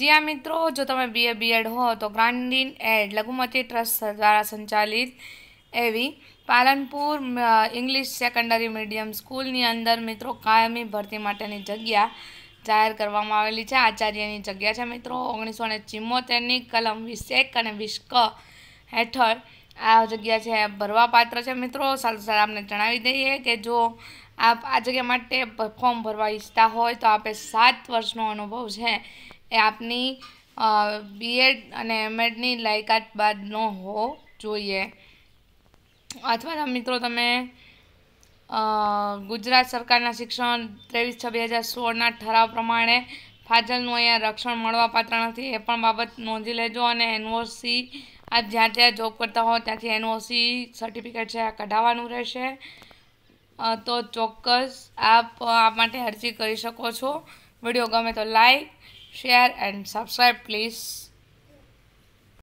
જ્યાં મિત્રો જો તમે બીએ બીએડ હો તો ગ્રાન્ડીન એડ લઘુમતી ટ્રસ્ટ દ્વારા સંચાલિત એવી પાલનપુર ઇંગ્લિશ સેકન્ડરી મીડિયમ સ્કૂલની અંદર મિત્રો કાયમી ભરતી માટેની જગ્યા જાહેર કરવામાં આવેલી છે આચાર્યની જગ્યા છે મિત્રો ઓગણીસો ને ચિમ્મોતેરની કલમ વીસ એક અને વીસ ક હેઠળ આ જગ્યા છે ભરવાપાત્ર છે મિત્રો સાથે સાથે આપણે જણાવી દઈએ કે જો આપ આ જગ્યા માટે ફોર્મ ભરવા ઈચ્છતા હોય તો આપે સાત વર્ષનો અનુભવ છે એ આપની બીએડ અને એમએડની લાયકાત બાદ ન હોવો જોઈએ અથવા તો મિત્રો તમે ગુજરાત સરકારના શિક્ષણ ત્રેવીસ છ બે હજાર સોળના ઠરાવ પ્રમાણે ફાજલનું અહીંયા રક્ષણ મળવા પાત્ર નથી એ પણ બાબત નોંધી લેજો અને એનઓસી આ જ્યાં ત્યાં જોબ કરતા હો ત્યાંથી એનઓસી સર્ટિફિકેટ છે આ કઢાવવાનું રહેશે તો ચોક્કસ આપ આ માટે અરજી કરી શકો છો વિડીયો ગમે તો like share and subscribe please